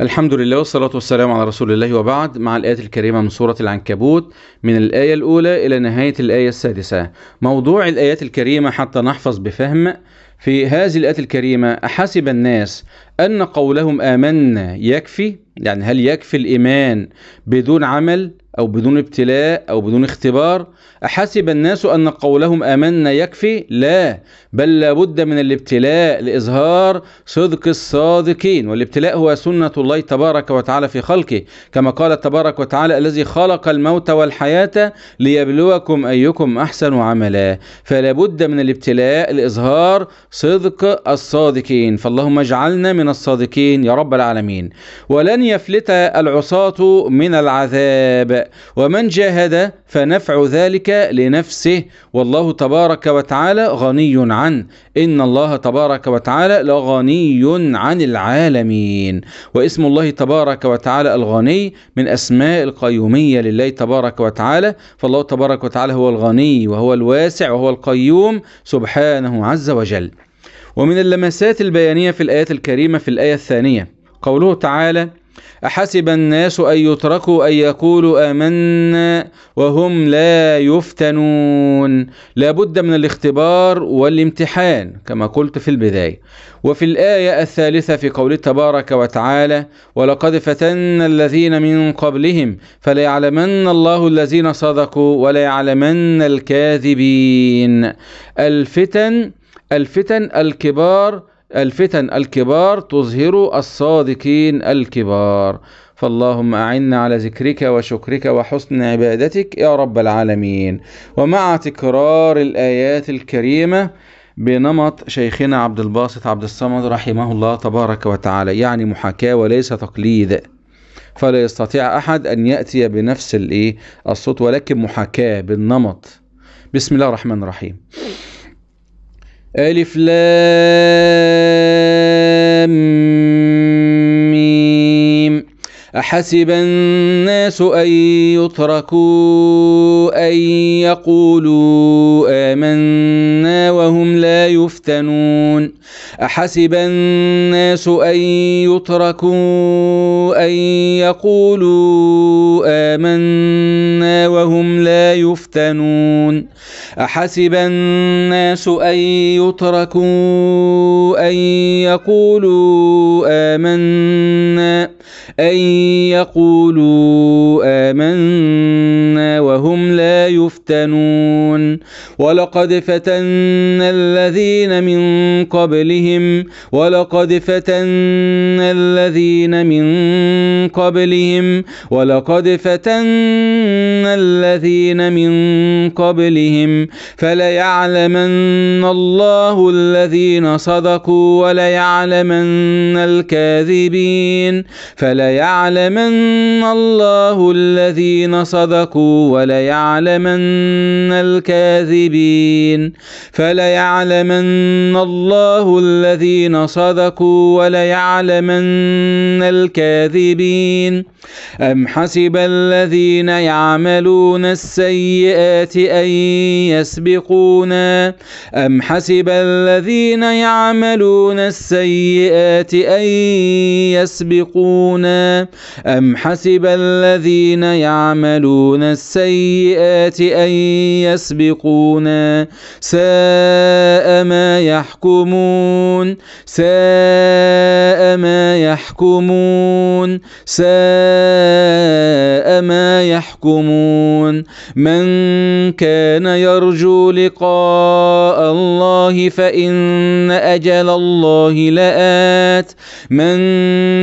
الحمد لله والصلاة والسلام على رسول الله وبعد مع الآية الكريمة من سورة العنكبوت من الآية الأولى إلى نهاية الآية السادسة موضوع الآيات الكريمة حتى نحفظ بفهم في هذه الآية الكريمة أحسب الناس أن قولهم آمنا يكفي يعني هل يكفي الإيمان بدون عمل أو بدون ابتلاء أو بدون اختبار أحسب الناس أن قولهم آمنا يكفي لا بل لابد من الابتلاء لإظهار صدق الصادقين والابتلاء هو سنة الله تبارك وتعالى في خلقه كما قال تبارك وتعالى الذي خلق الموت والحياة ليبلوكم أيكم أحسن عملا فلابد من الابتلاء لإظهار صدق الصادقين فاللهم اجعلنا من الصادقين يا رب العالمين ولن يفلت العصاة من العذاب ومن جاهد فنفع ذلك لنفسه والله تبارك وتعالى غني عن إن الله تبارك وتعالى لغني عن العالمين واسم الله تبارك وتعالى الغني من أسماء القيومية لله تبارك وتعالى فالله تبارك وتعالى هو الغني وهو الواسع وهو القيوم سبحانه عز وجل ومن اللمسات البيانية في الآيات الكريمة في الآية الثانية قوله تعالى أحسب الناس أن يتركوا أن يقولوا آمنا وهم لا يفتنون لابد من الاختبار والامتحان كما قلت في البداية وفي الآية الثالثة في قوله تبارك وتعالى ولقد فتنا الذين من قبلهم فليعلمن الله الذين صدقوا وليعلمن الكاذبين الفتن الفتن الكبار الفتن الكبار تظهر الصادقين الكبار فاللهم أعنا على ذكرك وشكرك وحسن عبادتك يا رب العالمين ومع تكرار الآيات الكريمة بنمط شيخنا عبد الباسط عبد الصمد رحمه الله تبارك وتعالى يعني محاكاة وليس تقليد فلا يستطيع أحد أن يأتي بنفس الصوت ولكن محاكاة بالنمط بسم الله الرحمن الرحيم ألف لام ميم أحسب الناس أن يتركوا أن يقولوا آمنا وهم لا يفتنون ۖ أحسب الناس أن يتركوا أن يقولوا آمنا وهم لا يفتنون أحسب الناس أن يتركوا أن يقولوا آمنا أن يقولوا آمنا وهم لا يفتنون ولقد فتنا الذين من قبلهم ولقد فتنا الذين من قبلهم ولقد فتنا الذين من قبلهم فليعلمن الله الذين صدقوا وليعلمن الكاذبين فليعلمن الله الذين صدقوا وليعلمن الكاذبين فليعلمن الله الذين صدقوا وليعلمن الكاذبين المبين أم حسب الذين يعملون السيئات أن يسبقونا أم حسب الذين يعملون السيئات أن يسبقونا أم حسب الذين يعملون السيئات أن يسبقونا ساء ما يحكمون ساء ما يحكمون ساء ما يحكمون ما يحكمون من كان يرجو لقاء الله فإن أجل الله لآت من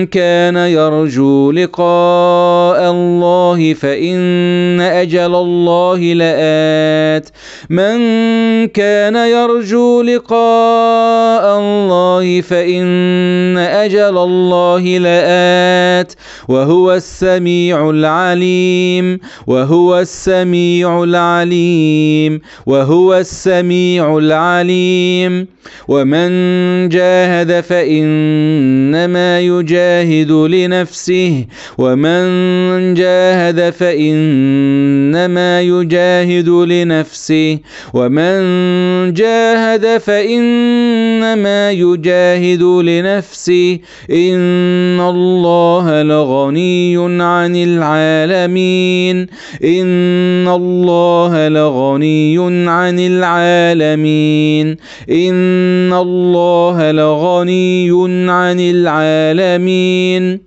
كان يرجو لقاء الله فإن أجل الله لآت من كان يرجو لقاء الله فإن أجل الله لآت وهو السميع العليم وهو السميع العليم وهو السميع العليم ومن جاهد فإنما يجاهد لنفسه ومن جاهد فإنما يجاهد لنفسه ومن جاهد فإنما يجاهد لنفسه إن الله لغني غني عن العالمين إن الله لغني عن العالمين إن الله لغني عن العالمين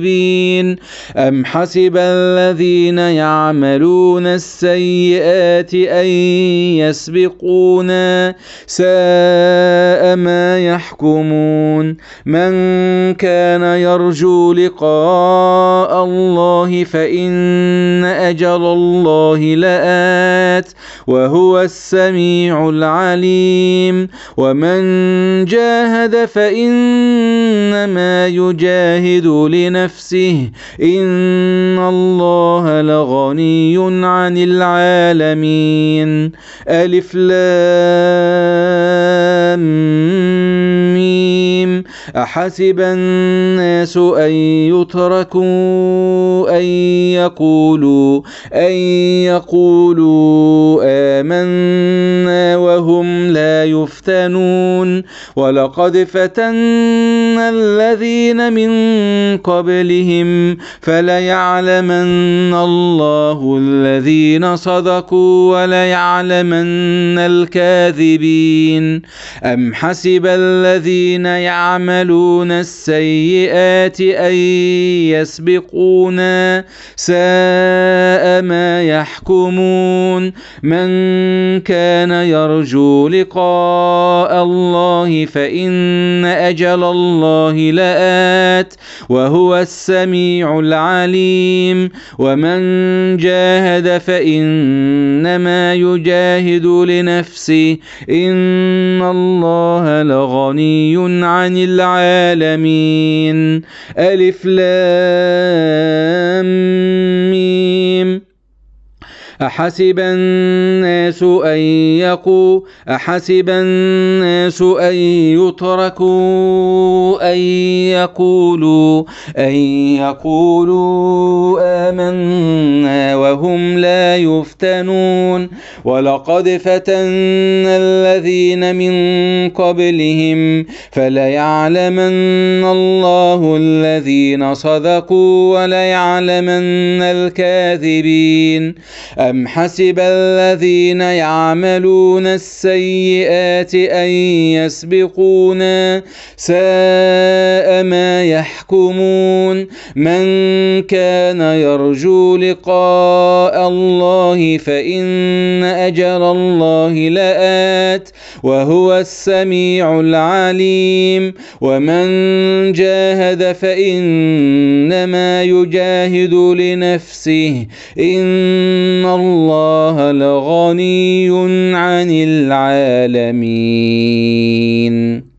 الكاذبين أم حسب الذين يعملون السيئات أن يسبقونا ساء ما يحكمون من كان يرجو لقاء الله فإن أجل الله لآت وهو السميع العليم ومن جاهد فإنما يجاهد لنفسه نفسه إن الله لغني عن العالمين ألف لام مين أحسب الناس أن يتركوا أن يقولوا أن يقولوا آمنا وهم لا يفتنون ولقد فتنا الذين من قبلهم فليعلمن الله الذين صدقوا وليعلمن الكاذبين أم حسب الذين يعلمون يعملون السيئات أن يسبقونا ساء ما يحكمون من كان يرجو لقاء الله فإن أجل الله لآت وهو السميع العليم ومن جاهد فإنما يجاهد لنفسه إن الله لغني عن العالمين ألف لام ميم أحسب الناس أن يقوا أحسب الناس أن يتركوا أن يقولوا أن يقولوا آمنا وهم لا يفتنون ولقد فتنا الذين من قبلهم فليعلمن الله الذين صدقوا وليعلمن الكاذبين أم حسب الذين يعملون السيئات أن يسبقونا ساء ما يحكمون من كان يرجو لقاء الله فإن أجر الله لآت وهو السميع العليم ومن جاهد فإنما يجاهد لنفسه إن الله لغني عن العالمين